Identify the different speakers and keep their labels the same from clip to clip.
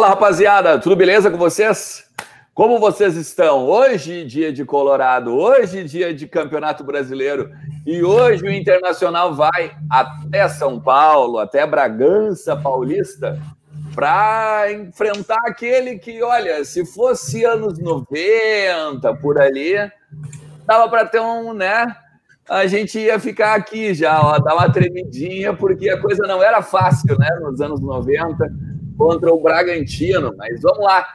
Speaker 1: Fala rapaziada, tudo beleza com vocês? Como vocês estão? Hoje, dia de Colorado, hoje, dia de Campeonato Brasileiro e hoje o Internacional vai até São Paulo, até Bragança Paulista, para enfrentar aquele que, olha, se fosse anos 90 por ali, dava para ter um, né? a gente ia ficar aqui já, ó, dar uma tremidinha, porque a coisa não era fácil, né, nos anos 90 contra o Bragantino. Mas vamos lá.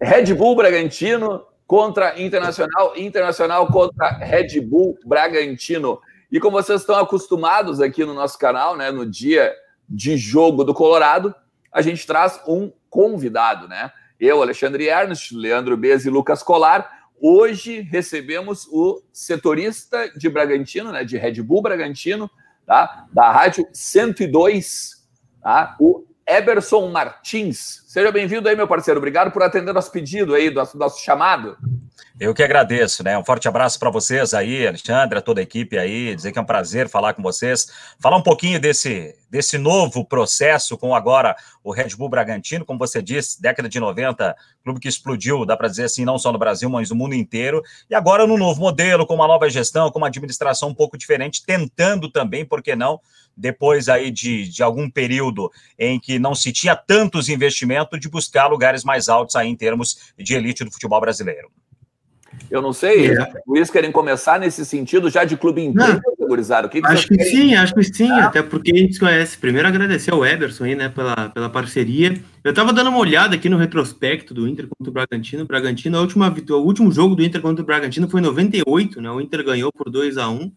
Speaker 1: Red Bull Bragantino contra Internacional, Internacional contra Red Bull Bragantino. E como vocês estão acostumados aqui no nosso canal, né, no dia de jogo do Colorado, a gente traz um convidado, né? Eu, Alexandre Ernst, Leandro Bez e Lucas Colar. Hoje recebemos o setorista de Bragantino, né, de Red Bull Bragantino, tá? da Rádio 102, tá? o Eberson Martins. Seja bem-vindo aí, meu parceiro. Obrigado por atender nosso pedido aí, nosso, nosso chamado. Eu que agradeço,
Speaker 2: né? Um forte abraço para vocês aí, Alexandre, toda a equipe aí, dizer que é um prazer falar com vocês, falar um pouquinho desse, desse novo processo com agora o Red Bull Bragantino, como você disse, década de 90, clube que explodiu, dá para dizer assim, não só no Brasil, mas no mundo inteiro, e agora num novo modelo, com uma nova gestão, com uma administração um pouco diferente, tentando também, por que não, depois aí de, de algum período em que não se tinha tantos investimentos,
Speaker 1: de buscar lugares mais altos aí em termos de elite do futebol brasileiro. Eu não sei, é. Luiz querem começar nesse sentido já de clube inteiro, né, gurizada? Que acho que sim,
Speaker 3: acho que sim, ah. até porque a gente conhece. Primeiro agradecer ao Eberson aí, né, pela, pela parceria. Eu tava dando uma olhada aqui no retrospecto do Inter contra o Bragantino. O Bragantino, a última, o último jogo do Inter contra o Bragantino foi em 98, né? O Inter ganhou por 2 a 1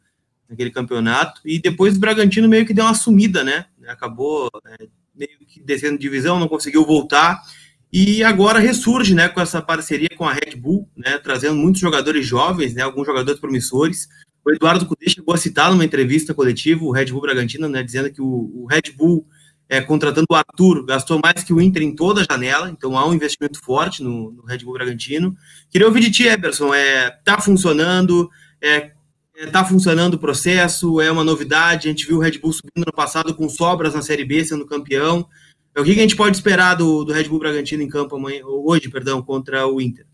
Speaker 3: naquele campeonato. E depois o Bragantino meio que deu uma sumida, né? Acabou é, meio que descendo divisão, não conseguiu voltar. E agora ressurge, né, com essa parceria com a Red Bull, né, trazendo muitos jogadores jovens, né, alguns jogadores promissores. O Eduardo Cudê chegou a citar numa entrevista coletiva o Red Bull Bragantino, né, dizendo que o, o Red Bull, é, contratando o Arthur, gastou mais que o Inter em toda a janela, então há um investimento forte no, no Red Bull Bragantino. Queria ouvir de ti, Eberson, é, tá funcionando, é, é tá funcionando o processo, é uma novidade, a gente viu o Red Bull subindo no passado com sobras na Série B, sendo campeão, é, o que a gente pode esperar do, do Red Bull Bragantino em campo amanhã, hoje, perdão, contra o Inter?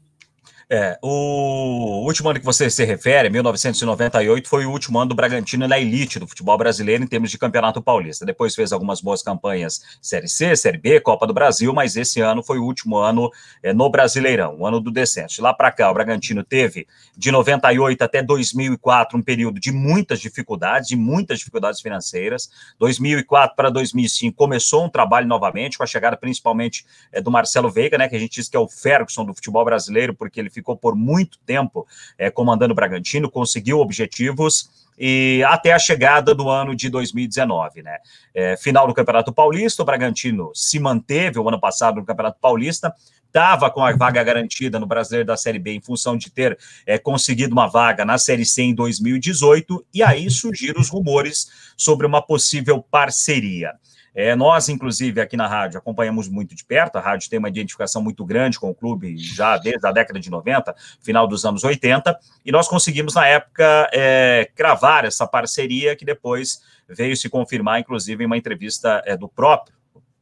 Speaker 2: É, o último ano que você se refere, 1998, foi o último ano do Bragantino na elite do futebol brasileiro em termos de Campeonato Paulista. Depois fez algumas boas campanhas Série C, Série B, Copa do Brasil, mas esse ano foi o último ano é, no Brasileirão, o ano do descenso. De lá para cá, o Bragantino teve de 98 até 2004 um período de muitas dificuldades, de muitas dificuldades financeiras. 2004 para 2005 começou um trabalho novamente com a chegada principalmente é, do Marcelo Veiga, né, que a gente diz que é o Ferguson do futebol brasileiro, porque ele ficou por muito tempo é, comandando o Bragantino, conseguiu objetivos e até a chegada do ano de 2019, né? É, final do Campeonato Paulista, o Bragantino se manteve o ano passado no Campeonato Paulista, estava com a vaga garantida no Brasileiro da Série B em função de ter é, conseguido uma vaga na Série C em 2018, e aí surgiram os rumores sobre uma possível parceria. É, nós, inclusive, aqui na rádio, acompanhamos muito de perto. A rádio tem uma identificação muito grande com o clube já desde a década de 90, final dos anos 80, e nós conseguimos, na época, é, cravar essa parceria que depois veio se confirmar, inclusive, em uma entrevista é, do próprio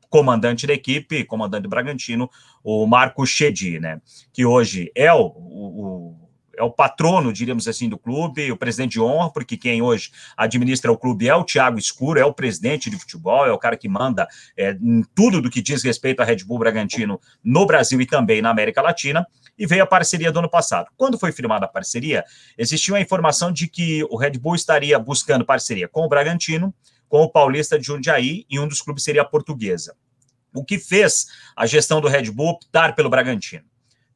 Speaker 2: comandante da equipe, comandante do Bragantino, o Marco Chedi, né? Que hoje é o, o é o patrono, diríamos assim, do clube, o presidente de honra, porque quem hoje administra o clube é o Thiago Escuro, é o presidente de futebol, é o cara que manda é, em tudo do que diz respeito a Red Bull Bragantino no Brasil e também na América Latina, e veio a parceria do ano passado. Quando foi firmada a parceria, existiu a informação de que o Red Bull estaria buscando parceria com o Bragantino, com o Paulista de Jundiaí, e um dos clubes seria a Portuguesa. O que fez a gestão do Red Bull optar pelo Bragantino?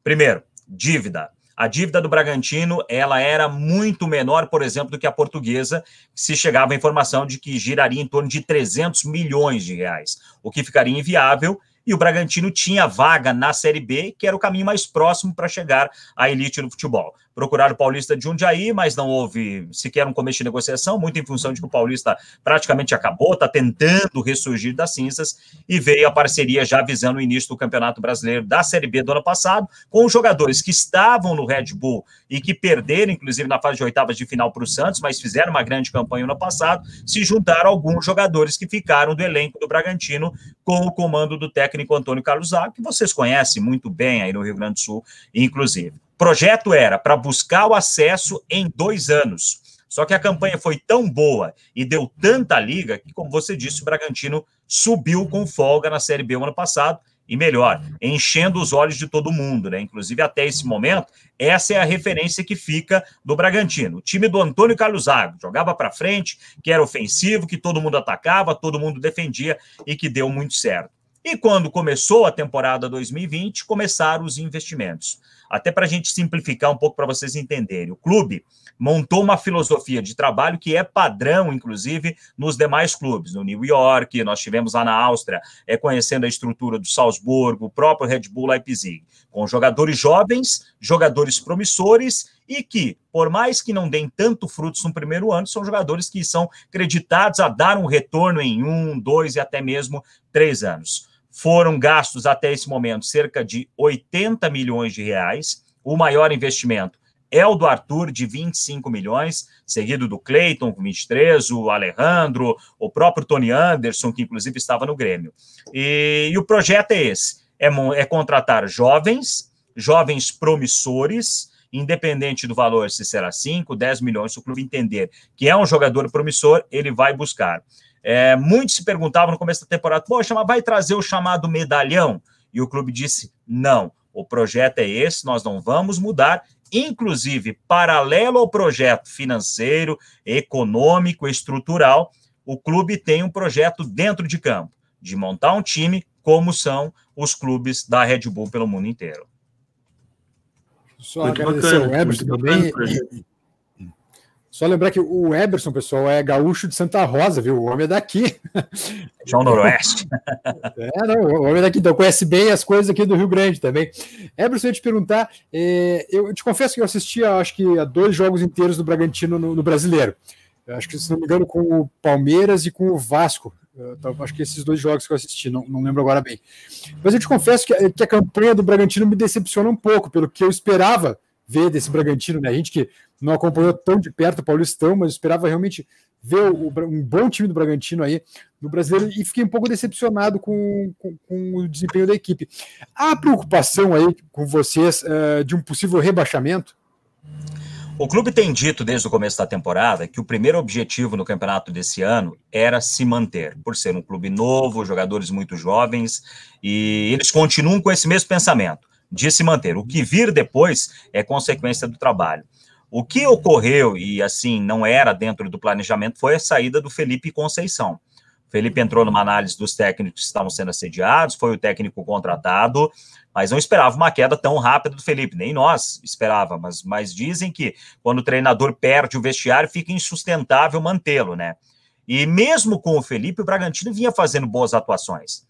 Speaker 2: Primeiro, dívida. A dívida do Bragantino ela era muito menor, por exemplo, do que a portuguesa, se chegava a informação de que giraria em torno de 300 milhões de reais, o que ficaria inviável. E o Bragantino tinha vaga na Série B, que era o caminho mais próximo para chegar à elite do futebol procurar o Paulista de Jundiaí, mas não houve sequer um começo de negociação, muito em função de que o Paulista praticamente acabou, está tentando ressurgir das cinzas, e veio a parceria já visando o início do Campeonato Brasileiro da Série B do ano passado, com os jogadores que estavam no Red Bull e que perderam, inclusive, na fase de oitavas de final para o Santos, mas fizeram uma grande campanha no ano passado, se juntaram alguns jogadores que ficaram do elenco do Bragantino com o comando do técnico Antônio Carlos Zago, que vocês conhecem muito bem aí no Rio Grande do Sul, inclusive projeto era para buscar o acesso em dois anos. Só que a campanha foi tão boa e deu tanta liga que, como você disse, o Bragantino subiu com folga na Série B ano passado e melhor, enchendo os olhos de todo mundo, né? Inclusive até esse momento, essa é a referência que fica do Bragantino. O time do Antônio Carlos Zago jogava para frente, que era ofensivo, que todo mundo atacava, todo mundo defendia e que deu muito certo. E quando começou a temporada 2020, começaram os investimentos até para a gente simplificar um pouco para vocês entenderem. O clube montou uma filosofia de trabalho que é padrão, inclusive, nos demais clubes. No New York, nós tivemos lá na Áustria, é, conhecendo a estrutura do Salzburgo, o próprio Red Bull Leipzig, com jogadores jovens, jogadores promissores e que, por mais que não deem tanto frutos no primeiro ano, são jogadores que são creditados a dar um retorno em um, dois e até mesmo três anos foram gastos até esse momento cerca de 80 milhões de reais. O maior investimento é o do Arthur, de 25 milhões, seguido do Cleiton, com 23, o Alejandro, o próprio Tony Anderson, que inclusive estava no Grêmio. E, e o projeto é esse: é, é contratar jovens, jovens promissores, independente do valor, se será 5, 10 milhões, se o clube entender que é um jogador promissor, ele vai buscar. É, muitos se perguntavam no começo da temporada: poxa, mas vai trazer o chamado medalhão? E o clube disse: não, o projeto é esse, nós não vamos mudar. Inclusive, paralelo ao projeto financeiro, econômico, estrutural, o clube tem um projeto dentro de campo, de montar um time como são os clubes da Red Bull pelo mundo inteiro. Só
Speaker 4: muito agradecer bacana, também. Só lembrar que o Eberson, pessoal, é gaúcho de Santa Rosa, viu? O homem é daqui. João Noroeste. é, não, o homem é daqui, então conhece bem as coisas aqui do Rio Grande também. Eberson, eu ia te perguntar, é, eu te confesso que eu assisti, acho que, a dois jogos inteiros do Bragantino no, no Brasileiro. Eu acho que, se não me engano, com o Palmeiras e com o Vasco. Eu acho que esses dois jogos que eu assisti, não, não lembro agora bem. Mas eu te confesso que, que a campanha do Bragantino me decepciona um pouco, pelo que eu esperava ver desse Bragantino, né? A gente que não acompanhou tão de perto o Paulistão, mas esperava realmente ver o, um bom time do Bragantino aí no brasileiro e fiquei um pouco decepcionado com, com, com o desempenho da equipe. Há preocupação aí com vocês uh, de um possível rebaixamento?
Speaker 2: O clube tem dito desde o começo da temporada que o primeiro objetivo no campeonato desse ano era se manter, por ser um clube novo, jogadores muito jovens, e eles continuam com esse mesmo pensamento de se manter. O que vir depois é consequência do trabalho. O que uhum. ocorreu, e assim não era dentro do planejamento, foi a saída do Felipe Conceição. O Felipe uhum. entrou numa análise dos técnicos que estavam sendo assediados, foi o técnico contratado, mas não esperava uma queda tão rápida do Felipe, nem nós esperávamos. mas, mas dizem que quando o treinador perde o vestiário, fica insustentável mantê-lo, né? E mesmo com o Felipe, o Bragantino vinha fazendo boas atuações.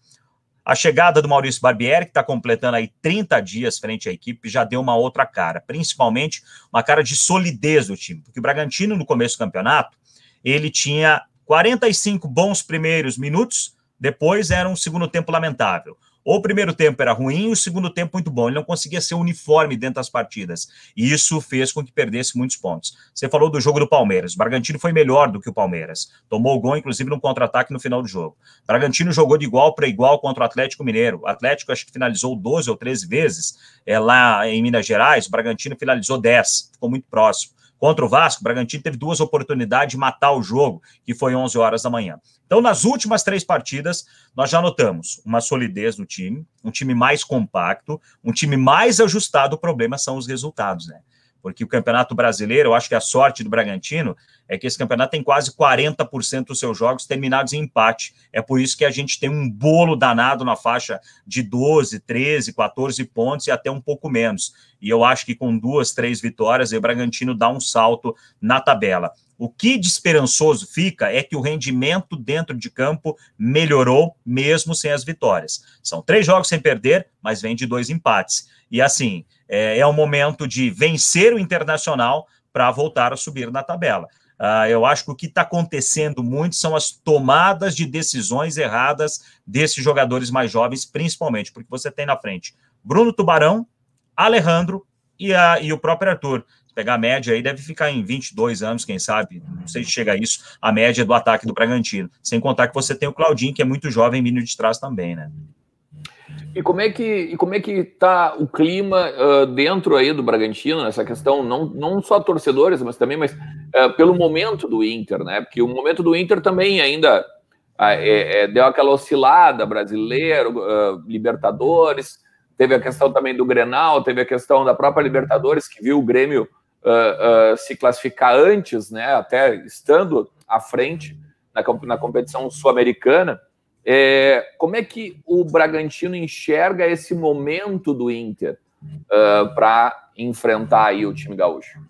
Speaker 2: A chegada do Maurício Barbieri, que está completando aí 30 dias frente à equipe, já deu uma outra cara, principalmente uma cara de solidez do time, porque o Bragantino, no começo do campeonato, ele tinha 45 bons primeiros minutos, depois era um segundo tempo lamentável. O primeiro tempo era ruim, o segundo tempo muito bom. Ele não conseguia ser uniforme dentro das partidas. E isso fez com que perdesse muitos pontos. Você falou do jogo do Palmeiras. O Bragantino foi melhor do que o Palmeiras. Tomou o gol, inclusive, num contra-ataque no final do jogo. O Bragantino jogou de igual para igual contra o Atlético Mineiro. O Atlético, acho que finalizou 12 ou 13 vezes é, lá em Minas Gerais. O Bragantino finalizou 10. Ficou muito próximo. Contra o Vasco, o Bragantino teve duas oportunidades de matar o jogo, que foi 11 horas da manhã. Então, nas últimas três partidas, nós já notamos uma solidez no time, um time mais compacto, um time mais ajustado. O problema são os resultados, né? Porque o Campeonato Brasileiro, eu acho que a sorte do Bragantino é que esse campeonato tem quase 40% dos seus jogos terminados em empate. É por isso que a gente tem um bolo danado na faixa de 12, 13, 14 pontos e até um pouco menos. E eu acho que com duas, três vitórias, o Bragantino dá um salto na tabela. O que de esperançoso fica é que o rendimento dentro de campo melhorou, mesmo sem as vitórias. São três jogos sem perder, mas vem de dois empates. E assim, é, é o momento de vencer o Internacional para voltar a subir na tabela. Ah, eu acho que o que está acontecendo muito são as tomadas de decisões erradas desses jogadores mais jovens, principalmente, porque você tem na frente Bruno Tubarão, Alejandro e, a, e o próprio Arthur. Se pegar a média aí, deve ficar em 22 anos, quem sabe, não sei se chega a isso, a média do ataque do Bragantino. Sem contar que você tem o Claudinho, que é muito jovem, menino de trás também, né?
Speaker 1: E como é que e como é que está o clima uh, dentro aí do Bragantino nessa questão não não só torcedores mas também mas uh, pelo momento do Inter né porque o momento do Inter também ainda uh, é, é, deu aquela oscilada brasileiro Libertadores teve a questão também do Grenal teve a questão da própria Libertadores que viu o Grêmio se classificar antes né até estando à frente na, na competição sul-americana é, como é que o Bragantino enxerga esse momento do Inter uh, ah, para enfrentar aí o time gaúcho?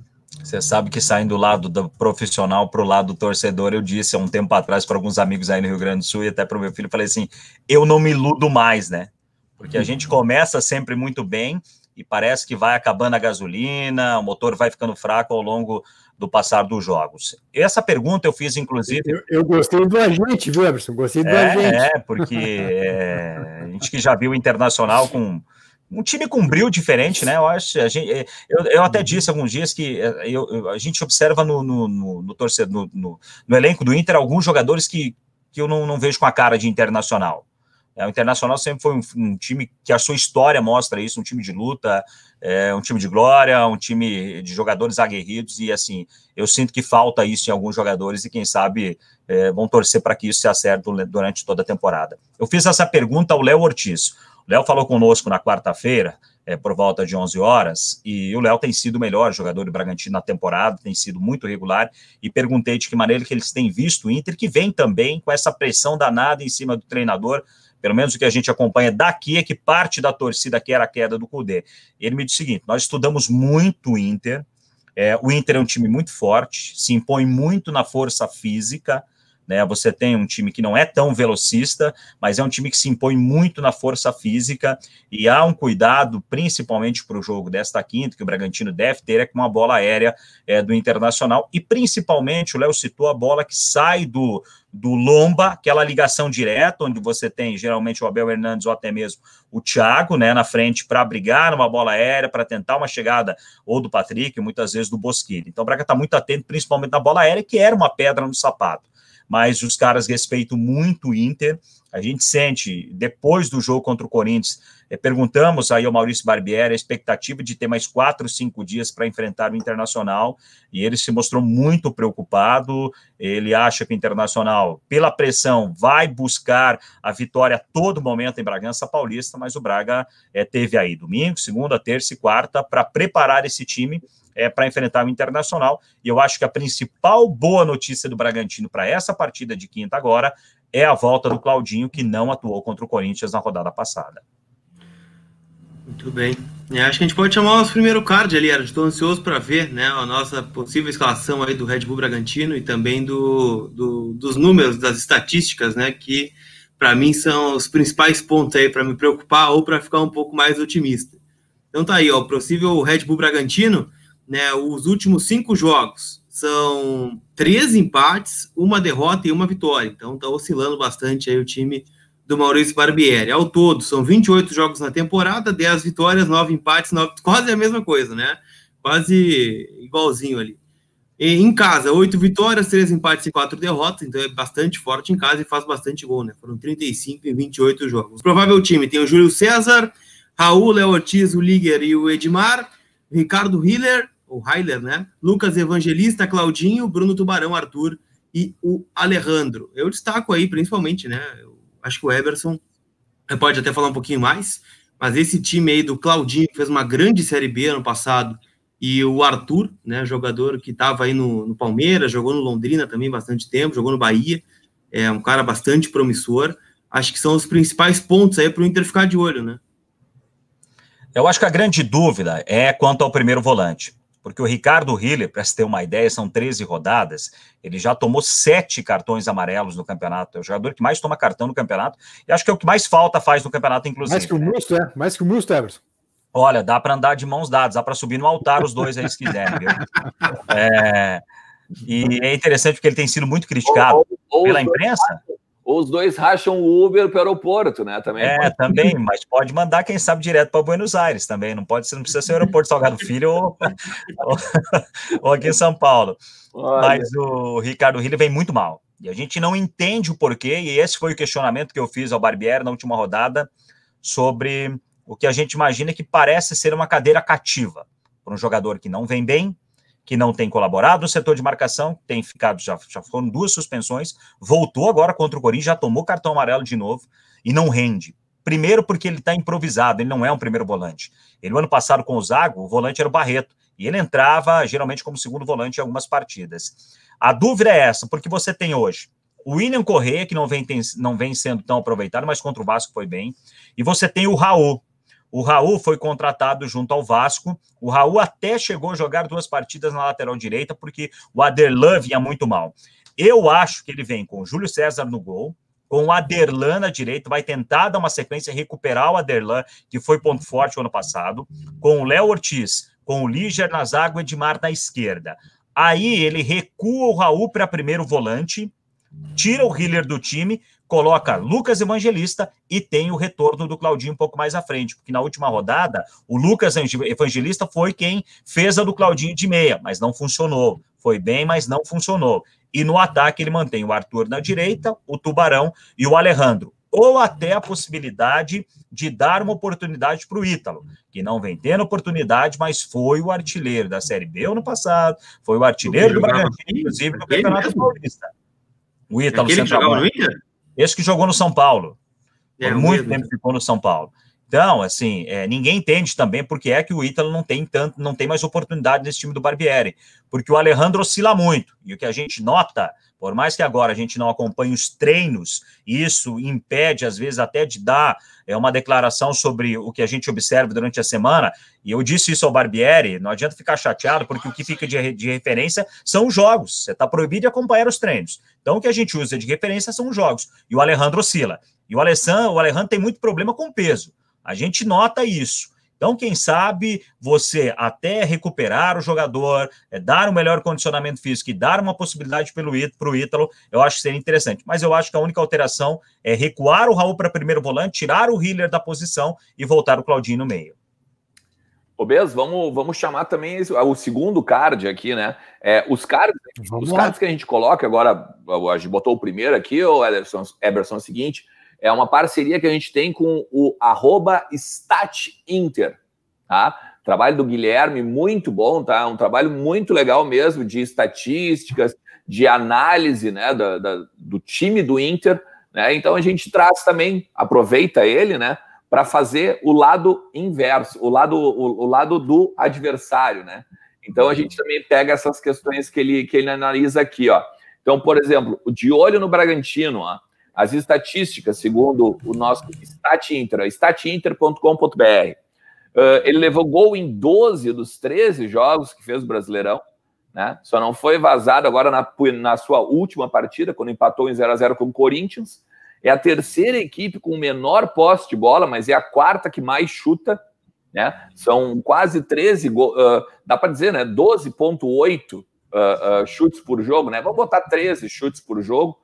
Speaker 2: Você sabe que saindo do lado do profissional para o lado do torcedor, eu disse há um tempo atrás para alguns amigos aí no Rio Grande do Sul e até para o meu filho, falei assim: eu não me iludo mais, né? Porque a gente começa sempre muito bem e parece que vai acabando a gasolina, o motor vai ficando fraco ao longo do passar dos jogos. Essa pergunta eu fiz,
Speaker 4: inclusive. Eu, eu gostei do agente, viu, Emerson? Gostei do é, agente. É,
Speaker 2: porque é, a gente que já viu o Internacional com um time com um brilho diferente, né? Eu acho, a gente, é, eu, eu até uhum. disse alguns dias que é, eu, eu, a gente observa no, no, no, no torcedor, no, no, elenco do Inter alguns jogadores que, que eu não, não vejo com a cara de internacional. É, o Internacional sempre foi um, um, time que a sua história mostra isso, um time de luta, é um time de glória, um time de jogadores aguerridos, e assim, eu sinto que falta isso em alguns jogadores, e quem sabe é, vão torcer para que isso se acerte durante toda a temporada. Eu fiz essa pergunta ao Léo Ortiz. O Léo falou conosco na quarta-feira, é, por volta de 11 horas, e o Léo tem sido o melhor jogador do Bragantino na temporada, tem sido muito regular, e perguntei de que maneira que eles têm visto o Inter, que vem também com essa pressão danada em cima do treinador, pelo menos o que a gente acompanha daqui, é que parte da torcida que era a queda do Cudê. Ele me disse o seguinte: nós estudamos muito o Inter, é, o Inter é um time muito forte, se impõe muito na força física, né? Você tem um time que não é tão velocista, mas é um time que se impõe muito na força física e há um cuidado, principalmente para o jogo desta quinta, que o Bragantino deve ter, é com a bola aérea é, do Internacional e principalmente, o Léo citou a bola que sai do, do Lomba, aquela ligação direta, onde você tem geralmente o Abel Hernandes ou até mesmo o Thiago, né, na frente para brigar numa bola aérea, para tentar uma chegada ou do Patrick, muitas vezes do Bosquilha. Então o Braga está muito atento, principalmente na bola aérea, que era uma pedra no sapato mas os caras respeitam muito o Inter. A gente sente, depois do jogo contra o Corinthians, é, perguntamos aí ao Maurício Barbieri a expectativa de ter mais quatro, cinco dias para enfrentar o Internacional, e ele se mostrou muito preocupado. Ele acha que o Internacional, pela pressão, vai buscar a vitória a todo momento em Bragança Paulista, mas o Braga é, teve aí domingo, segunda, terça e quarta para preparar esse time é, para enfrentar o Internacional. E eu acho que a principal boa notícia do Bragantino para essa partida de quinta agora é a volta do Claudinho, que não atuou contra o Corinthians na rodada passada.
Speaker 3: Muito bem. É, acho que a gente pode chamar o nosso primeiro card ali, Era. Estou ansioso para ver né, a nossa possível escalação aí do Red Bull Bragantino e também do, do dos números, das estatísticas, né? Que para mim são os principais pontos aí para me preocupar ou para ficar um pouco mais otimista. Então tá aí, ó, o possível Red Bull Bragantino né, os últimos cinco jogos são três empates, uma derrota e uma vitória. Então está oscilando bastante aí o time do Maurício Barbieri. Ao todo, são 28 jogos na temporada, 10 vitórias, 9 empates, 9... quase a mesma coisa, né? Quase igualzinho ali. E, em casa, 8 vitórias, 3 empates e 4 derrotas, então é bastante forte em casa e faz bastante gol, né? Foram 35 em 28 jogos. O provável time tem o Júlio César, Raul, Léo Ortiz, o Liger e o Edmar, Ricardo Hiller, ou Heiler, né? Lucas Evangelista, Claudinho, Bruno Tubarão, Arthur e o Alejandro. Eu destaco aí, principalmente, né? Eu acho que o Everson pode até falar um pouquinho mais, mas esse time aí do Claudinho, que fez uma grande Série B ano passado, e o Arthur, né, jogador que estava aí no, no, Palmeiras, jogou no Londrina também bastante tempo, jogou no Bahia, é um cara bastante promissor. Acho que são os principais pontos aí para o Inter ficar de olho, né?
Speaker 2: Eu acho que a grande dúvida é quanto ao primeiro volante. Porque o Ricardo Hiller, para se ter uma ideia, são 13 rodadas, ele já tomou sete cartões amarelos no campeonato. É o jogador que mais toma cartão no campeonato. E acho que é o que mais falta faz no campeonato, inclusive. Mais que
Speaker 4: o Musto, né? é. Mais que o Musto, Everson.
Speaker 2: Olha, dá para andar de mãos dadas, dá para subir no altar os dois aí se quiserem. Viu? É, e é interessante porque ele tem sido muito criticado ou, ou, pela imprensa. Dois
Speaker 1: os dois racham o Uber para o aeroporto, né? Também é, pode... também, mas pode mandar, quem sabe,
Speaker 2: direto para Buenos Aires também. Não pode ser, não precisa ser o aeroporto Salgado Filho ou, ou, ou, aqui em São Paulo. Olha. Mas o Ricardo Rilli vem muito mal. E a gente não entende o porquê, e esse foi o questionamento que eu fiz ao Barbieri na última rodada sobre o que a gente imagina que parece ser uma cadeira cativa para um jogador que não vem bem, que não tem colaborado, o setor de marcação tem ficado, já, já foram duas suspensões, voltou agora contra o Corinthians, já tomou cartão amarelo de novo e não rende. Primeiro porque ele está improvisado, ele não é um primeiro volante. Ele, no ano passado com o Zago, o volante era o Barreto, e ele entrava geralmente como segundo volante em algumas partidas. A dúvida é essa, porque você tem hoje o William Correia, que não vem, tem, não vem sendo tão aproveitado, mas contra o Vasco foi bem, e você tem o Raul, o Raul foi contratado junto ao Vasco. O Raul até chegou a jogar duas partidas na lateral direita, porque o Aderlan vinha muito mal. Eu acho que ele vem com o Júlio César no gol, com o Aderlan na direita, vai tentar dar uma sequência, recuperar o Aderlan, que foi ponto forte ano passado, com o Léo Ortiz, com o Líger na zaga, o Edmar na esquerda. Aí ele recua o Raul para primeiro volante, tira o Hiller do time, coloca Lucas Evangelista e tem o retorno do Claudinho um pouco mais à frente, porque na última rodada, o Lucas Evangelista foi quem fez a do Claudinho de meia, mas não funcionou. Foi bem, mas não funcionou. E no ataque ele mantém o Arthur na direita, o Tubarão e o Alejandro. Ou até a possibilidade de dar uma oportunidade para o Ítalo, que não vem tendo oportunidade, mas foi o artilheiro da Série B ano passado, foi o artilheiro do Bragantino, inclusive, do Campeonato Paulista. O Ítalo é esse que jogou no São Paulo. É, Por muito mesmo. tempo ficou no São Paulo. Então, assim, é, ninguém entende também porque é que o Ítalo não tem tanto, não tem mais oportunidade nesse time do Barbieri, porque o Alejandro oscila muito. E o que a gente nota, por mais que agora a gente não acompanhe os treinos, isso impede, às vezes, até de dar é, uma declaração sobre o que a gente observa durante a semana. E eu disse isso ao Barbieri, não adianta ficar chateado, porque o que fica de, de referência são os jogos. Você está proibido de acompanhar os treinos. Então, o que a gente usa de referência são os jogos. E o Alejandro oscila. E o Alessandro, o Alejandro tem muito problema com peso. A gente nota isso. Então, quem sabe você até recuperar o jogador, é, dar um melhor condicionamento físico e dar uma possibilidade para o Ítalo, eu acho que seria interessante. Mas eu acho que a única alteração é recuar o Raul para primeiro volante, tirar o Hiller da posição e voltar o Claudinho
Speaker 1: no meio. Ô, vamos, vamos chamar também ah, o segundo card aqui, né? É, os cards, os cards que a gente coloca agora, a gente botou o primeiro aqui, o Ederson, Eberson, é o seguinte: é uma parceria que a gente tem com o arroba StatInter, tá? Trabalho do Guilherme, muito bom, tá? Um trabalho muito legal mesmo de estatísticas, de análise né, da, da, do time do Inter. Né? Então a gente traz também, aproveita ele, né? Para fazer o lado inverso, o lado, o, o lado do adversário, né? Então a gente também pega essas questões que ele, que ele analisa aqui, ó. Então, por exemplo, de olho no Bragantino, ó, as estatísticas, segundo o nosso StatInter, statinter.com.br, Uh, ah, ele levou gol em 12 dos 13 jogos que fez o Brasileirão, né? Só não foi vazado agora na, na sua última partida, quando empatou em 0 a 0 com o Corinthians. É a terceira equipe com menor posse de bola, mas é a quarta que mais chuta, né? São quase 13, uh, ah, dá para dizer, né? 12,8 uh, ah, chutes por jogo, né? Vamos botar 13 chutes por jogo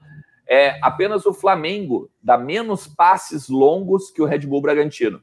Speaker 1: é, apenas o Flamengo dá menos passes longos que o Red Bull Bragantino.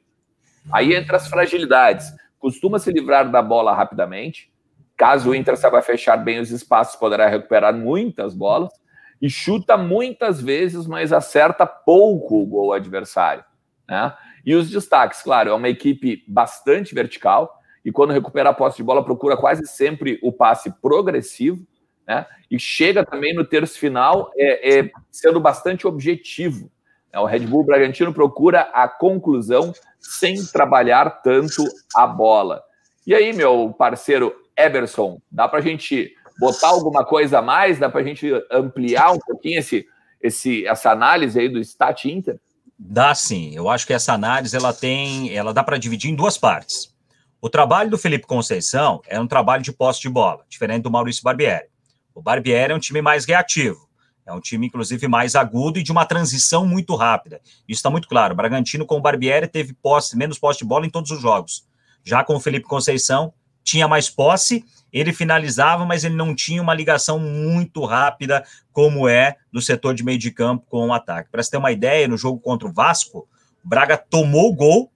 Speaker 1: Aí entra as fragilidades. Costuma se livrar da bola rapidamente. Caso o Inter saiba fechar bem os espaços, poderá recuperar muitas bolas. E chuta muitas vezes, mas acerta pouco o gol adversário. Né? E os destaques, claro, é uma equipe bastante vertical. E quando recupera a posse de bola, procura quase sempre o passe progressivo né? E chega também no terço final é, é, sendo bastante objetivo. Né? O Red Bull Bragantino procura a conclusão sem trabalhar tanto a bola. E aí, meu parceiro Eberson, dá para a gente botar alguma coisa a mais? Dá para a gente ampliar um pouquinho esse, esse, essa análise aí do Stat Inter?
Speaker 2: Dá sim. Eu acho que essa análise ela tem, ela dá para dividir em duas partes. O trabalho do Felipe Conceição é um trabalho de posse de bola, diferente do Maurício Barbieri. O Barbieri é um time mais reativo. É um time, inclusive, mais agudo e de uma transição muito rápida. Isso está muito claro. O Bragantino com o Barbieri teve posse, menos posse de bola em todos os jogos. Já com o Felipe Conceição, tinha mais posse, ele finalizava, mas ele não tinha uma ligação muito rápida, como é no setor de meio de campo com o ataque. Para você ter uma ideia, no jogo contra o Vasco, o Braga tomou o gol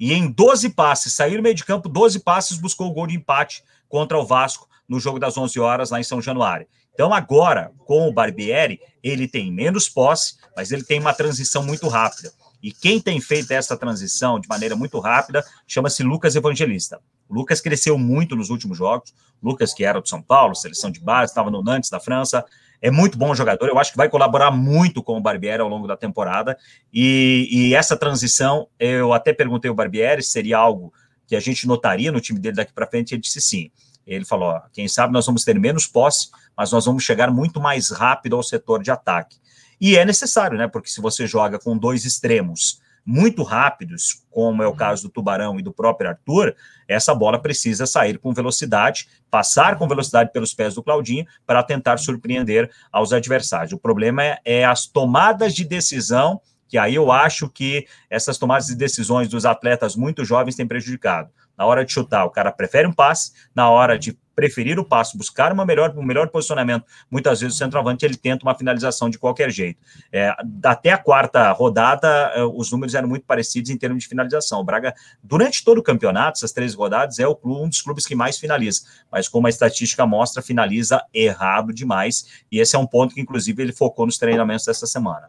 Speaker 2: e em 12 passes, saiu do meio de campo, 12 passes, buscou o gol de empate contra o Vasco no jogo das 11 horas lá em São Januário. Então, agora, com o Barbieri, ele tem menos posse, mas ele tem uma transição muito rápida. E quem tem feito essa transição de maneira muito rápida chama-se Lucas Evangelista. O Lucas cresceu muito nos últimos jogos. O Lucas, que era do São Paulo, seleção de base, estava no Nantes da França. É muito bom jogador. Eu acho que vai colaborar muito com o Barbieri ao longo da temporada. E, e essa transição, eu até perguntei ao Barbieri se seria algo que a gente notaria no time dele daqui para frente. Ele disse sim. Ele falou: ó, quem sabe nós vamos ter menos posse, mas nós vamos chegar muito mais rápido ao setor de ataque. E é necessário, né? Porque se você joga com dois extremos muito rápidos, como é o uhum. caso do Tubarão e do próprio Arthur, essa bola precisa sair com velocidade, passar com velocidade pelos pés do Claudinho para tentar surpreender aos adversários. O problema é, é as tomadas de decisão, que aí eu acho que essas tomadas de decisões dos atletas muito jovens têm prejudicado. Na hora de chutar, o cara prefere um passe, na hora de preferir o passo, buscar uma melhor, um melhor posicionamento. Muitas vezes o centroavante ele tenta uma finalização de qualquer jeito. É, até a quarta rodada, é, os números eram muito parecidos em termos de finalização. O Braga, durante todo o campeonato, essas três rodadas, é o clube, um dos clubes que mais finaliza. Mas como a estatística mostra, finaliza errado demais. E esse é um ponto que, inclusive, ele focou nos treinamentos dessa semana.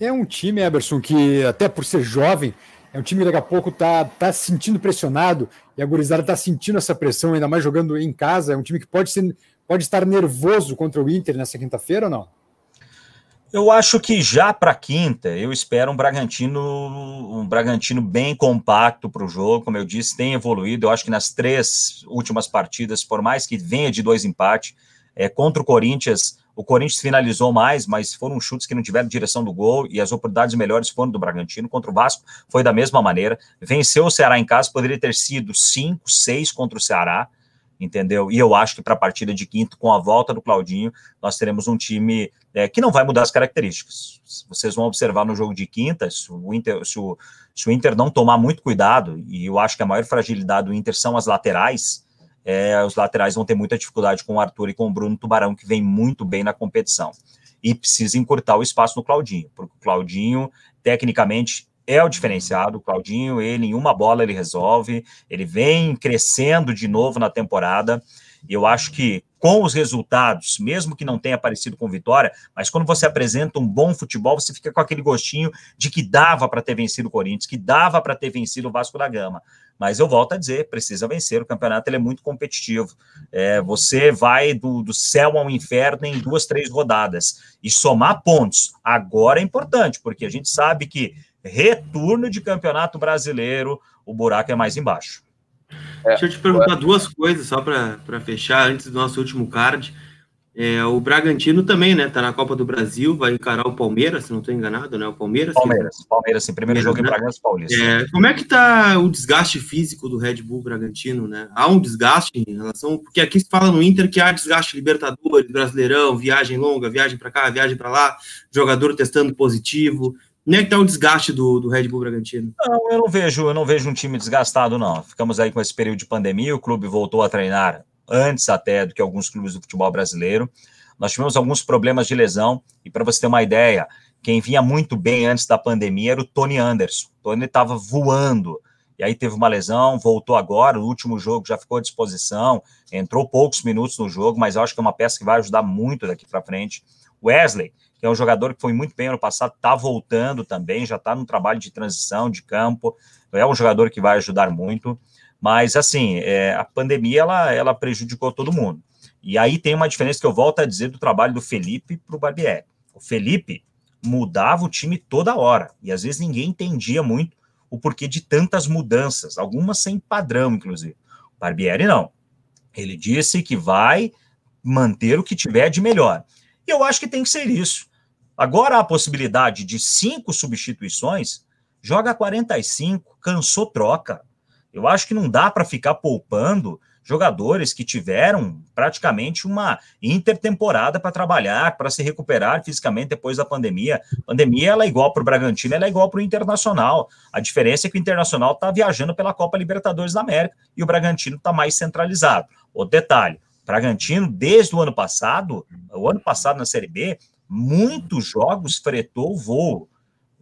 Speaker 4: É um time, Eberson, que até por ser jovem, é um time que daqui a pouco tá, tá sentindo pressionado e a gurizada tá sentindo essa pressão, ainda mais jogando em casa. É um time que pode, ser, pode estar nervoso contra o Inter nessa quinta-feira ou não? Eu acho que
Speaker 2: já para quinta, eu espero um Bragantino, um Bragantino bem compacto para o jogo. Como eu disse, tem evoluído. Eu acho que nas três últimas partidas, por mais que venha de dois empates, é, contra o Corinthians o Corinthians finalizou mais, mas foram chutes que não tiveram direção do gol e as oportunidades melhores foram do Bragantino. Contra o Vasco foi da mesma maneira. Venceu o Ceará em casa, poderia ter sido 5, 6 contra o Ceará, entendeu? E eu acho que para a partida de quinto, com a volta do Claudinho, nós teremos um time é, que não vai mudar as características. Vocês vão observar no jogo de quinta, se o, Inter, se, o, se o Inter não tomar muito cuidado, e eu acho que a maior fragilidade do Inter são as laterais é, os laterais vão ter muita dificuldade com o Arthur e com o Bruno Tubarão, que vem muito bem na competição. E precisa encurtar o espaço no Claudinho, porque o Claudinho, tecnicamente, é o diferenciado. O Claudinho, ele em uma bola ele resolve, ele vem crescendo de novo na temporada. E eu acho que com os resultados, mesmo que não tenha aparecido com vitória, mas quando você apresenta um bom futebol, você fica com aquele gostinho de que dava para ter vencido o Corinthians, que dava para ter vencido o Vasco da Gama. Mas eu volto a dizer, precisa vencer. O campeonato é muito competitivo. É, você vai do, do céu ao inferno em duas, três rodadas. E somar pontos agora é importante, porque a gente sabe que retorno de campeonato brasileiro, o
Speaker 3: buraco é mais embaixo. É, Deixa eu te perguntar é. duas coisas só para fechar antes do nosso último card. É, o Bragantino também, né? Tá na Copa do Brasil, vai encarar o Palmeiras, se não estou enganado, né? O Palmeiras. Palmeiras, que... Palmeiras, sim. Primeiro jogo né? em Bragança Paulista. É, como é que tá o desgaste físico do Red Bull Bragantino, né? Há um desgaste em relação. Porque aqui se fala no Inter que há desgaste Libertadores, Brasileirão, viagem longa, viagem para cá, viagem para lá, jogador testando positivo. Nem é que tá um desgaste do, do Red Bull Bragantino.
Speaker 2: Não, eu não vejo, eu não vejo um time desgastado, não. Ficamos aí com esse período de pandemia, o clube voltou a treinar antes até do que alguns clubes do futebol brasileiro. Nós tivemos alguns problemas de lesão, e para você ter uma ideia, quem vinha muito bem antes da pandemia era o Tony Anderson. O Tony estava voando. E aí teve uma lesão, voltou agora, o último jogo já ficou à disposição, entrou poucos minutos no jogo, mas eu acho que é uma peça que vai ajudar muito daqui para frente. Wesley, é um jogador que foi muito bem ano passado, está voltando também, já está no trabalho de transição de campo, é um jogador que vai ajudar muito, mas assim, é, a pandemia ela, ela prejudicou todo mundo. E aí tem uma diferença que eu volto a dizer do trabalho do Felipe para o Barbieri. O Felipe mudava o time toda hora, e às vezes ninguém entendia muito o porquê de tantas mudanças, algumas sem padrão, inclusive. O Barbieri não. Ele disse que vai manter o que tiver de melhor. E eu acho que tem que ser isso. Agora a possibilidade de cinco substituições, joga 45, cansou troca. Eu acho que não dá para ficar poupando jogadores que tiveram praticamente uma intertemporada para trabalhar, para se recuperar fisicamente depois da pandemia. A pandemia ela é igual para o Bragantino, ela é igual para o Internacional. A diferença é que o Internacional está viajando pela Copa Libertadores da América e o Bragantino está mais centralizado. Outro detalhe, Bragantino, desde o ano passado, o ano passado na Série B, muitos jogos fretou o voo.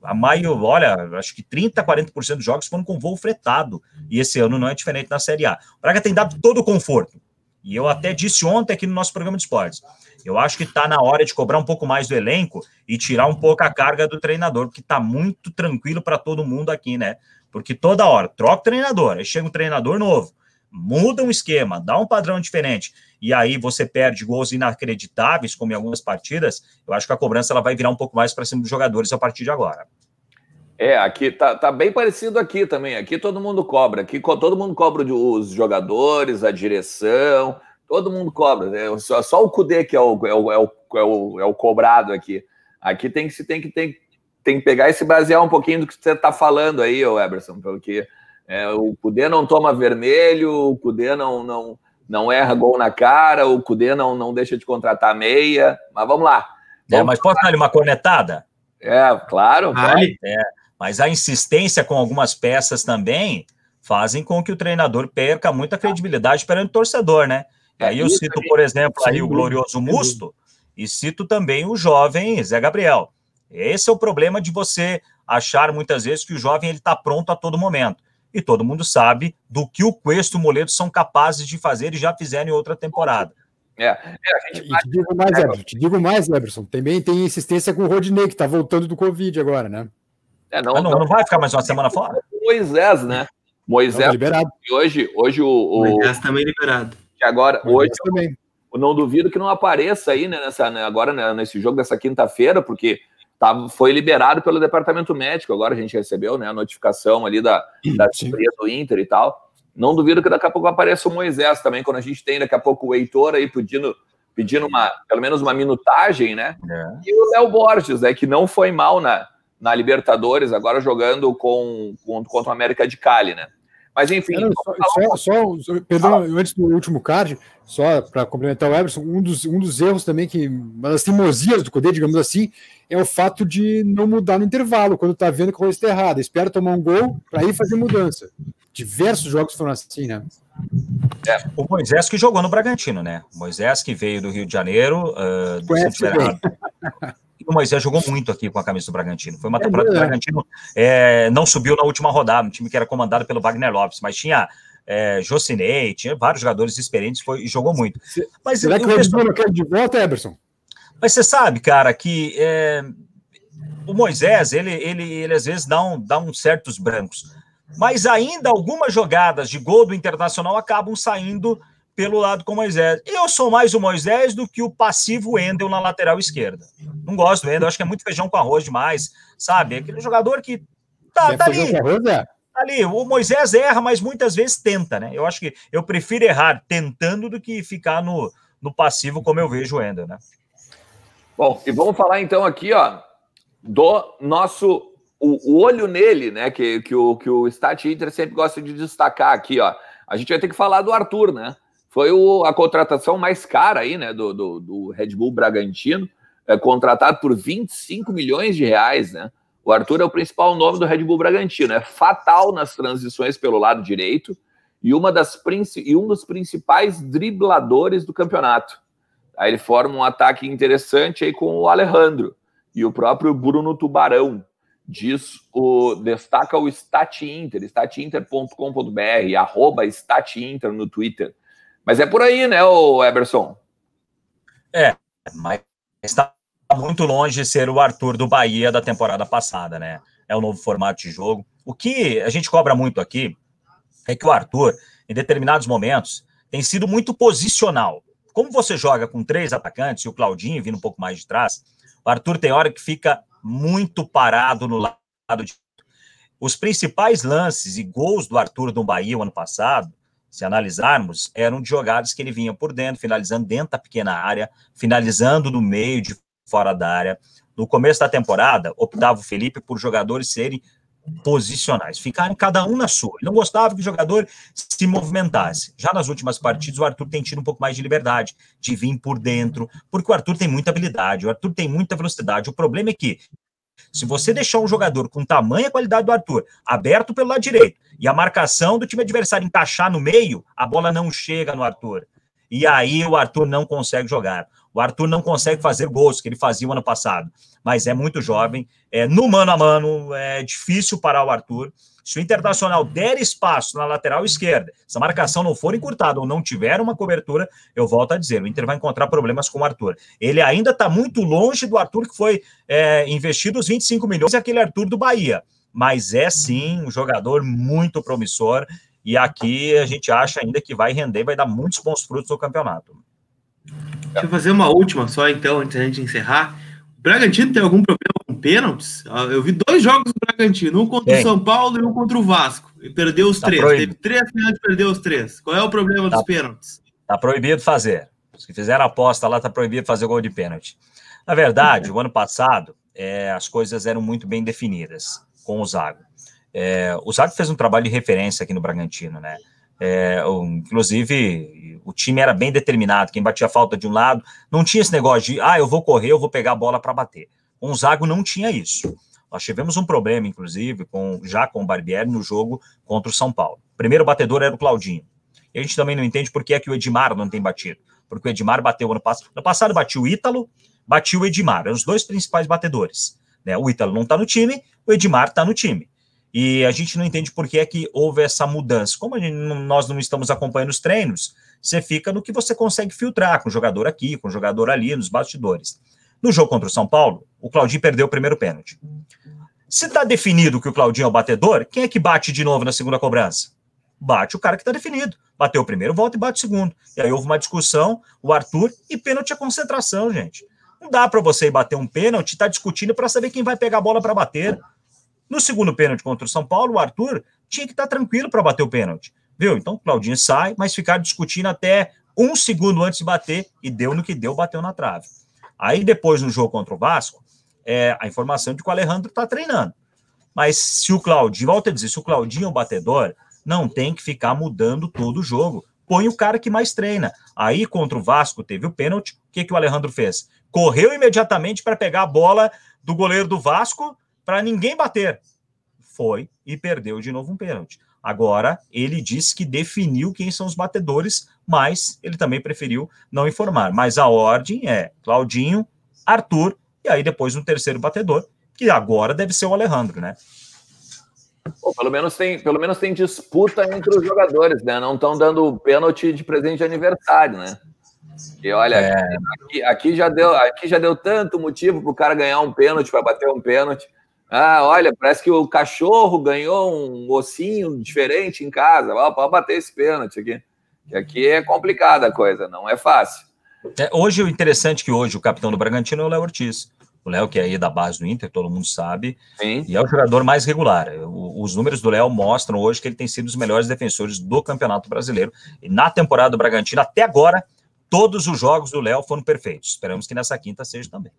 Speaker 2: A maio, olha, acho que 30, 40% dos jogos foram com voo fretado. E esse ano não é diferente na Série A. O Braga tem dado todo o conforto. E eu até disse ontem aqui no nosso programa de esportes. Eu acho que está na hora de cobrar um pouco mais do elenco e tirar um pouco a carga do treinador, porque está muito tranquilo para todo mundo aqui, né? Porque toda hora troca o treinador, aí chega um treinador novo muda um esquema, dá um padrão diferente, e aí você perde gols inacreditáveis, como em algumas partidas, eu acho que a cobrança ela vai virar um pouco mais para cima dos jogadores a partir de agora.
Speaker 1: É, aqui tá, tá bem parecido aqui também. Aqui todo mundo cobra, aqui todo mundo cobra os jogadores, a direção, todo mundo cobra. Né? Só, só o cude que é, é o, é o, é, o, é, o, cobrado aqui. Aqui tem que se tem que tem, tem que pegar e se basear um pouquinho do que você está falando aí, Eberson, pelo que é, o Cudê não toma vermelho, o Cudê não, não, não erra gol na cara, o Cudê não, não deixa de contratar meia. Mas vamos lá. É, vamos é, mas pode dar-lhe uma cornetada? É, claro. Ah, vale. É,
Speaker 2: mas a insistência com algumas peças também fazem com que o treinador perca muita credibilidade perante o torcedor, né? É, aí eu cito, por exemplo, aí o glorioso Musto e cito também o jovem Zé Gabriel. Esse é o problema de você achar muitas vezes que o jovem ele está pronto a todo momento e todo mundo sabe do que o Questo e o Moledo são capazes de fazer e já fizeram em outra temporada. É,
Speaker 4: é te digo mais, é Everton, te digo mais, Everson, também tem insistência com o Rodney que está voltando do Covid agora, né?
Speaker 1: É, não, ah, não, não, vai ficar mais uma semana fora? Moisés, né? Moisés. Não, tá liberado. E hoje, hoje o, o. Moisés também tá liberado. Que agora, Moisés hoje. Também. Eu não duvido que não apareça aí, né? Nessa, né, agora, né, nesse jogo dessa quinta-feira, porque tá, foi liberado pelo departamento médico. Agora a gente recebeu né, a notificação ali da, da diretoria do Inter e tal. Não duvido que daqui a pouco apareça o Moisés também, quando a gente tem daqui a pouco o Heitor aí pedindo, pedindo uma, pelo menos uma minutagem, né? É. E o Léo Borges, né, que não foi mal na, na Libertadores, agora jogando com, com, contra o América de Cali, né? Mas enfim. Era, só,
Speaker 4: só, só, perdão, ah. antes do último card, só para complementar o Everson, um dos, um dos erros também, que, uma das teimosias do Codê, digamos assim, é o fato de não mudar no intervalo, quando tá vendo que a coisa está errada. Espera tomar um gol para ir fazer mudança. Diversos jogos foram assim, né?
Speaker 2: É. O Moisés que jogou no Bragantino, né? Moisés que veio do Rio de Janeiro. Uh, Conhece que o Moisés jogou muito aqui com a camisa do Bragantino. Foi uma é temporada é, que o Bragantino é, não subiu na última rodada, um time que era comandado pelo Wagner Lopes, mas tinha é, Jocinei, tinha vários jogadores experientes foi, e jogou muito. mas, será que o Eberson
Speaker 4: quer de volta, Eberson?
Speaker 2: Mas você sabe, cara, que é, o Moisés, ele, ele, ele às vezes dá um, dá uns certos brancos, mas ainda algumas jogadas de gol do Internacional acabam saindo pelo lado com Moisés. eu sou mais o Moisés do que o passivo Endel na lateral esquerda. Não gosto do Endel, acho que é muito feijão com arroz demais, sabe? Aquele jogador que tá, tá ali. É? Tá ali, o Moisés erra, mas muitas vezes tenta, né? Eu acho que eu prefiro errar tentando do que ficar no, no passivo como eu vejo o Endel, né?
Speaker 1: Bom, e vamos falar então aqui, ó, do nosso o, olho nele, né? Que, que o que o Stat Inter sempre gosta de destacar aqui, ó. A gente vai ter que falar do Arthur, né? foi o, a contratação mais cara aí, né, do, do, do Red Bull Bragantino, é, contratado por 25 milhões de reais, né? O Arthur é o principal nome do Red Bull Bragantino, é fatal nas transições pelo lado direito e, uma das, e um dos principais dribladores do campeonato. Aí ele forma um ataque interessante aí com o Alejandro e o próprio Bruno Tubarão. Diz o destaca o Stat Inter, statinter.com.br, arroba Statinter no Twitter mas é por aí, né, o Eberson?
Speaker 2: É, mas está muito longe de ser o Arthur do Bahia da temporada passada, né? É o novo formato de jogo. O que a gente cobra muito aqui é que o Arthur, em determinados momentos, tem sido muito posicional. Como você joga com três atacantes e o Claudinho vindo um pouco mais de trás, o Arthur tem hora que fica muito parado no lado de. Os principais lances e gols do Arthur do Bahia o ano passado se analisarmos, eram de jogadas que ele vinha por dentro, finalizando dentro da pequena área, finalizando no meio de fora da área. No começo da temporada, optava o Felipe por jogadores serem posicionais, ficarem cada um na sua. Ele não gostava que o jogador se movimentasse. Já nas últimas partidas, o Arthur tem tido um pouco mais de liberdade, de vir por dentro, porque o Arthur tem muita habilidade, o Arthur tem muita velocidade. O problema é que se você deixar um jogador com tamanha qualidade do Arthur aberto pelo lado direito e a marcação do time adversário encaixar no meio, a bola não chega no Arthur. E aí o Arthur não consegue jogar. O Arthur não consegue fazer gols que ele fazia o ano passado, mas é muito jovem. É, no mano a mano é difícil parar o Arthur. Se o Internacional der espaço na lateral esquerda, se a marcação não for encurtada ou não tiver uma cobertura, eu volto a dizer, o Inter vai encontrar problemas com o Arthur. Ele ainda está muito longe do Arthur que foi é, investido os 25 milhões, aquele Arthur do Bahia. Mas é sim um jogador muito promissor e aqui a gente acha ainda que vai render, vai dar muitos bons frutos no campeonato.
Speaker 3: Deixa eu fazer uma última só, então, antes da gente encerrar. O Bragantino tem algum problema pênaltis? Eu vi dois jogos do Bragantino, um contra Sim. o São Paulo e um contra o Vasco. E perdeu os tá três. Proibido. Teve três pênaltis e perdeu os três. Qual é o problema tá, dos pênaltis? Está proibido fazer. Os que fizeram
Speaker 2: aposta lá, está proibido fazer gol de pênalti. Na verdade, o ano passado, é, as coisas eram muito bem definidas com o Zago. É, o Zago fez um trabalho de referência aqui no Bragantino, né? É, inclusive, o time era bem determinado. Quem batia falta de um lado, não tinha esse negócio de, ah, eu vou correr, eu vou pegar a bola para bater. Gonzago não tinha isso. Nós tivemos um problema, inclusive, com já com o Barbieri no jogo contra o São Paulo. primeiro batedor era o Claudinho. E a gente também não entende por que é que o Edmar não tem batido. Porque o Edmar bateu ano passado. No passado batiu o Ítalo, batiu o Edmar. Eram é os dois principais batedores. Né? O Ítalo não está no time, o Edmar está no time. E a gente não entende por que é que houve essa mudança. Como gente, nós não estamos acompanhando os treinos, você fica no que você consegue filtrar, com o jogador aqui, com o jogador ali, nos bastidores. No jogo contra o São Paulo, o Claudinho perdeu o primeiro pênalti. Se está definido que o Claudinho é o batedor, quem é que bate de novo na segunda cobrança? Bate o cara que está definido. Bateu o primeiro, volta e bate o segundo. E aí houve uma discussão, o Arthur, e pênalti é concentração, gente. Não dá para você ir bater um pênalti e tá discutindo para saber quem vai pegar a bola para bater. No segundo pênalti contra o São Paulo, o Arthur tinha que estar tá tranquilo para bater o pênalti. Viu? Então o Claudinho sai, mas ficaram discutindo até um segundo antes de bater e deu no que deu, bateu na trave. Aí depois, no jogo contra o Vasco, é a informação de que o Alejandro está treinando. Mas se o Claudinho, volta a dizer, se o Claudinho é o batedor, não tem que ficar mudando todo o jogo. Põe o cara que mais treina. Aí contra o Vasco teve o pênalti. O que, que o Alejandro fez? Correu imediatamente para pegar a bola do goleiro do Vasco para ninguém bater. Foi e perdeu de novo um pênalti. Agora ele disse que definiu quem são os batedores mas ele também preferiu não informar. Mas a ordem é Claudinho, Arthur e aí depois um terceiro batedor, que agora deve ser o Alejandro, né?
Speaker 1: Pô, pelo, menos tem, pelo menos tem disputa entre os jogadores, né? Não estão dando pênalti de presente de aniversário, né? E olha, é. aqui, aqui, já deu, aqui já deu tanto motivo para o cara ganhar um pênalti, para bater um pênalti. Ah, olha, parece que o cachorro ganhou um ossinho diferente em casa. Ó, pode bater esse pênalti aqui. Que aqui é complicada a coisa, não é fácil.
Speaker 2: É, hoje, o interessante é que hoje o capitão do Bragantino é o Léo Ortiz. O Léo, que é aí da base do Inter, todo mundo sabe, Sim. e é o jogador mais regular. O, os números do Léo mostram hoje que ele tem sido um dos melhores defensores do Campeonato Brasileiro. E na temporada do Bragantino, até agora, todos os jogos do Léo foram perfeitos. Esperamos que nessa quinta seja também.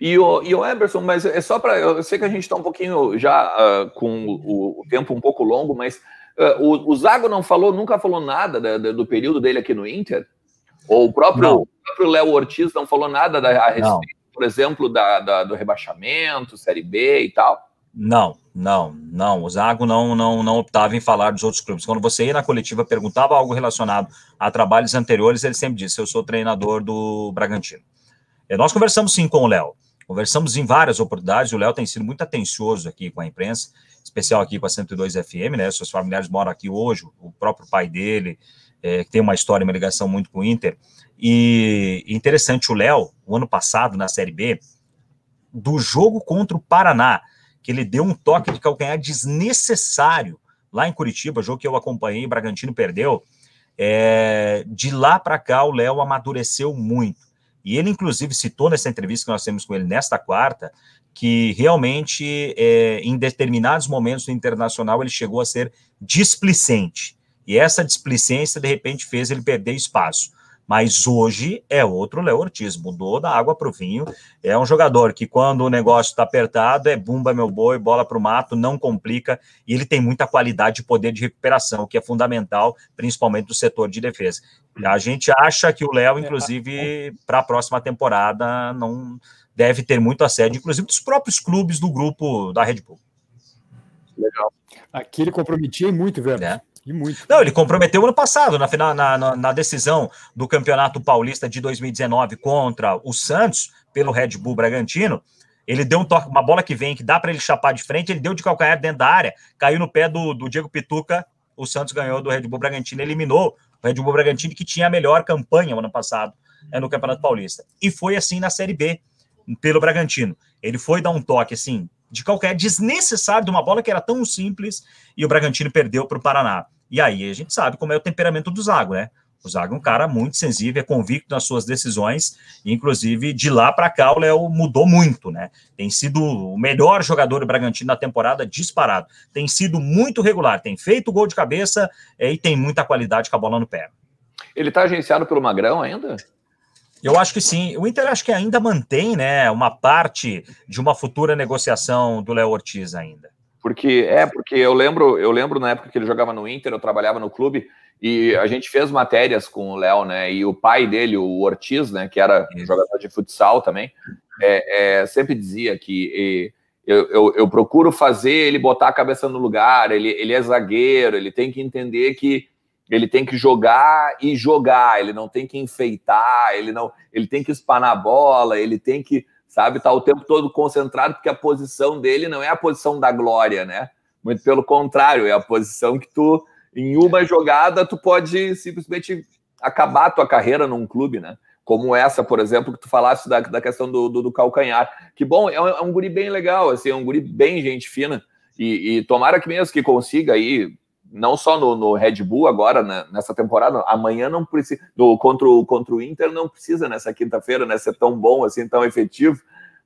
Speaker 1: E o, e o Emerson, mas é só para. Eu sei que a gente está um pouquinho já uh, com o, o, tempo um pouco longo, mas é, o, o Zago não falou, nunca falou nada da, da, do período dele aqui no Inter? Ou o próprio Léo Ortiz não falou nada da, a respeito, não. por exemplo, da, da, do rebaixamento, Série B e tal?
Speaker 2: Não, não, não. O Zago não, não, não optava em falar dos outros clubes. Quando você ia na coletiva perguntava algo relacionado a trabalhos anteriores, ele sempre disse: Eu sou treinador do Bragantino. E nós conversamos sim com o Léo. Conversamos em várias oportunidades. O Léo tem sido muito atencioso aqui com a imprensa especial aqui com a 102 FM, né? Seus familiares moram aqui hoje, o próprio pai dele, é, que tem uma história, uma ligação muito com o Inter. E interessante, o Léo, o ano passado, na Série B, do jogo contra o Paraná, que ele deu um toque de calcanhar desnecessário lá em Curitiba, jogo que eu acompanhei, Bragantino perdeu. É, de lá para cá, o Léo amadureceu muito e ele, inclusive, citou nessa entrevista que nós temos com ele nesta quarta, que realmente, é, em determinados momentos do internacional, ele chegou a ser displicente. E essa displicência, de repente, fez ele perder espaço. Mas hoje é outro Léo Ortiz, mudou da água para o vinho. É um jogador que, quando o negócio está apertado, é bumba meu boi, bola para o mato, não complica. E ele tem muita qualidade e poder de recuperação, que é fundamental, principalmente no setor de defesa. A gente acha que o Léo, inclusive, para a próxima temporada, não deve ter muito assédio, inclusive dos próprios clubes do grupo da Red Bull. Legal.
Speaker 4: Aqui ele comprometia muito, velho. É.
Speaker 2: E muito. Não, ele comprometeu ano passado, na, final, na, na, na, decisão do Campeonato Paulista de 2019 contra o Santos, pelo Red Bull Bragantino. Ele deu um toque, uma bola que vem, que dá para ele chapar de frente, ele deu de calcanhar dentro da área, caiu no pé do, do Diego Pituca, o Santos ganhou do Red Bull Bragantino, eliminou o Red Bull Bragantino, que tinha a melhor campanha ano passado né, no Campeonato Paulista. E foi assim na Série B, pelo Bragantino. Ele foi dar um toque, assim, de qualquer desnecessário de uma bola que era tão simples e o Bragantino perdeu para o Paraná. E aí a gente sabe como é o temperamento do Zago, né? O Zago é um cara muito sensível, é convicto nas suas decisões, e inclusive de lá para cá o Léo mudou muito, né? Tem sido o melhor jogador do Bragantino na temporada disparado. Tem sido muito regular, tem feito gol de cabeça é, e tem muita qualidade com a bola no pé.
Speaker 1: Ele está agenciado pelo Magrão ainda?
Speaker 2: Eu acho que sim. O Inter acho que ainda mantém, né, uma parte de uma futura negociação do Léo Ortiz ainda.
Speaker 1: Porque é porque eu lembro, eu lembro na época que ele jogava no Inter, eu trabalhava no clube e a gente fez matérias com o Léo, né? E o pai dele, o Ortiz, né, que era jogador de futsal também, é, é, sempre dizia que e, eu, eu, eu procuro fazer ele botar a cabeça no lugar. Ele, ele é zagueiro, ele tem que entender que ele tem que jogar e jogar, ele não tem que enfeitar, ele não, ele tem que espanar a bola, ele tem que, sabe, estar tá o tempo todo concentrado porque a posição dele não é a posição da glória, né? Muito pelo contrário, é a posição que tu em uma jogada tu pode simplesmente acabar a tua carreira num clube, né? Como essa, por exemplo, que tu falaste da, da questão do, do, do calcanhar. Que bom, é um, é um, guri bem legal, assim, é um guri bem gente fina. E, e tomara que mesmo que consiga aí não só no, no Red Bull agora, né, nessa temporada, amanhã não precisa, no, contra, o, contra o Inter não precisa nessa quinta-feira, né, ser tão bom, assim, tão efetivo,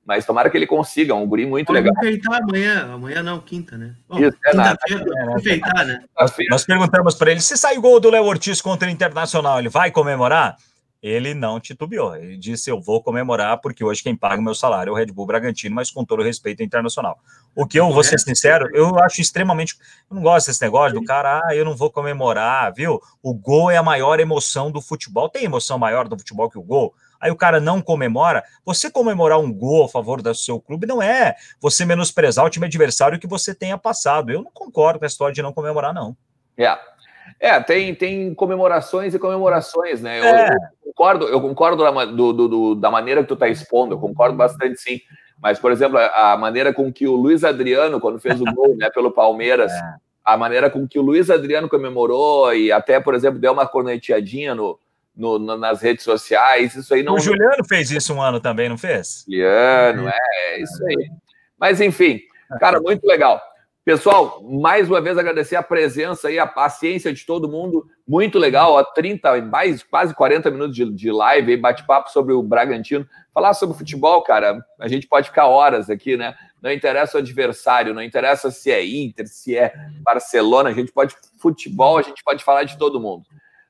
Speaker 1: mas tomara que ele consiga, um guri muito Vamos legal. enfeitar
Speaker 3: amanhã, amanhã não, quinta, né?
Speaker 1: Bom, Isso, é nada. É, é enfeitar, né? Nós
Speaker 2: perguntamos para ele, se sai gol do Léo Ortiz contra o Internacional, ele vai comemorar? ele não titubeou. Ele disse: Eu vou comemorar, porque hoje quem paga o meu salário é o Red Bull Bragantino, mas com todo o respeito internacional. O que eu vou ser sincero, eu acho extremamente. Eu não gosto desse negócio do cara, ah, eu não vou comemorar, viu? O gol é a maior emoção do futebol. Tem emoção maior do futebol que o gol? Aí o cara não comemora. Você comemorar um gol a favor do seu clube não é você menosprezar o time adversário que você tenha passado. Eu não concordo com a história de não comemorar, não.
Speaker 1: Yeah. É. É, tem, tem comemorações e comemorações, né? Eu, é. eu concordo, eu concordo da, do, do, da maneira que tu está expondo, eu concordo bastante sim. Mas, por exemplo, a, maneira com que o Luiz Adriano, quando fez o gol né, pelo Palmeiras, é. a maneira com que o Luiz Adriano comemorou e até, por exemplo, deu uma corneteadinha no, no, no, nas redes sociais, isso aí não. O Juliano fez isso um ano também, não fez? Juliano, é, é isso aí. Mas, enfim, cara, muito legal. Pessoal, mais uma vez agradecer a presença e a paciência de todo mundo. Muito legal, ó, 30, mais quase 40 minutos de, de live, bate-papo sobre o Bragantino. Falar sobre futebol, cara, a gente pode ficar horas aqui, né? Não interessa o adversário, não interessa se é Inter, se é Barcelona, a gente pode futebol, a gente pode falar de todo mundo.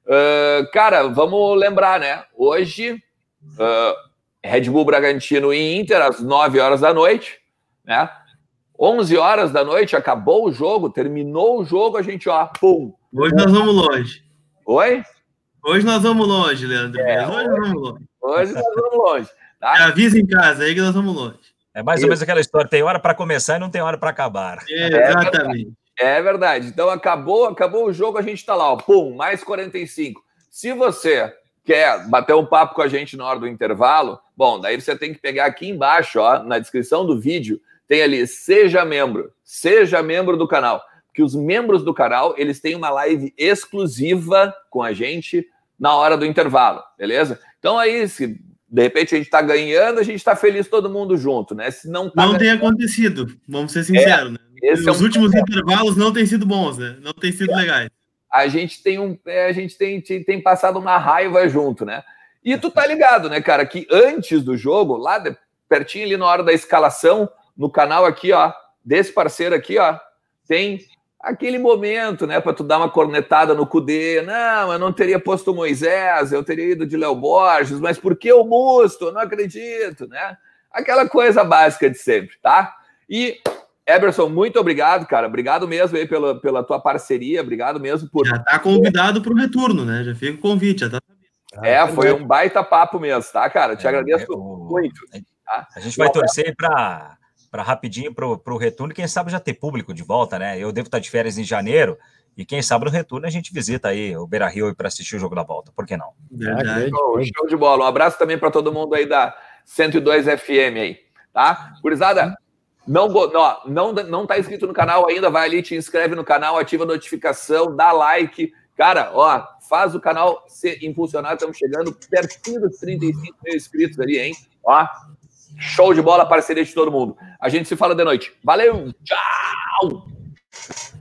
Speaker 1: Uh, cara, vamos lembrar, né? Hoje, uh, Red Bull Bragantino e Inter às 9 horas da noite, né? 11 horas da noite, acabou o jogo, terminou o jogo, a gente, ó, pum. Hoje nós vamos longe. Oi? Hoje nós vamos longe, Leandro. É, hoje, hoje, nós vamos longe. Hoje
Speaker 3: nós vamos longe. Tá? Avisa em casa aí que nós vamos longe. É mais Isso. ou menos aquela história: tem hora para começar
Speaker 2: e não tem hora para acabar. É, é exatamente. É verdade.
Speaker 1: é verdade. Então acabou, acabou o jogo, a gente está lá, ó, pum, mais 45. Se você quer bater um papo com a gente na hora do intervalo, bom, daí você tem que pegar aqui embaixo, ó, na descrição do vídeo tem ali, seja membro, seja membro do canal. Que os membros do canal, eles têm uma live exclusiva com a gente na hora do intervalo, beleza? Então aí, se de repente a gente está ganhando, a gente está feliz todo mundo junto, né? Se não, tá não tem
Speaker 3: acontecido, vamos ser é, sinceros, é, né? Os é um últimos
Speaker 1: problema. intervalos não têm sido bons, né? Não têm sido é. legais. A gente tem um, é, a gente tem, tem passado uma raiva junto, né? E tu tá ligado, né, cara, que antes do jogo, lá de, pertinho ali na hora da escalação, no canal aqui, ó, desse parceiro aqui, ó, tem aquele momento, né, para tu dar uma cornetada no Cudê. Não, eu não teria posto Moisés, eu teria ido de Léo Borges, mas por que o Musto? Eu não acredito, né? Aquela coisa básica de sempre, tá? E Eberson, muito obrigado, cara. Obrigado mesmo aí pela, pela tua parceria. Obrigado mesmo por. Já está convidado para o retorno, né? Já fica o convite, já tá É, foi um baita papo mesmo, tá, cara? Te é, agradeço eu... muito. Tá? A gente tá? vai torcer para para rapidinho para o
Speaker 2: retorno, quem sabe já ter público de volta, né? Eu devo estar tá de férias em janeiro, e quem sabe no retorno a gente visita aí o Beira Rio para assistir o jogo da volta, por que não? Verdade.
Speaker 1: Show, de bola. Um abraço também para todo mundo aí da 102 FM aí, tá? Curizada, não, não, não tá inscrito no canal ainda, vai ali, te inscreve no canal, ativa a notificação, dá like. Cara, ó, faz o canal ser impulsionado estamos chegando pertinho dos 35 mil inscritos ali, hein? Ó, Show de bola, parceria de todo mundo. A gente se fala de noite. Valeu, tchau!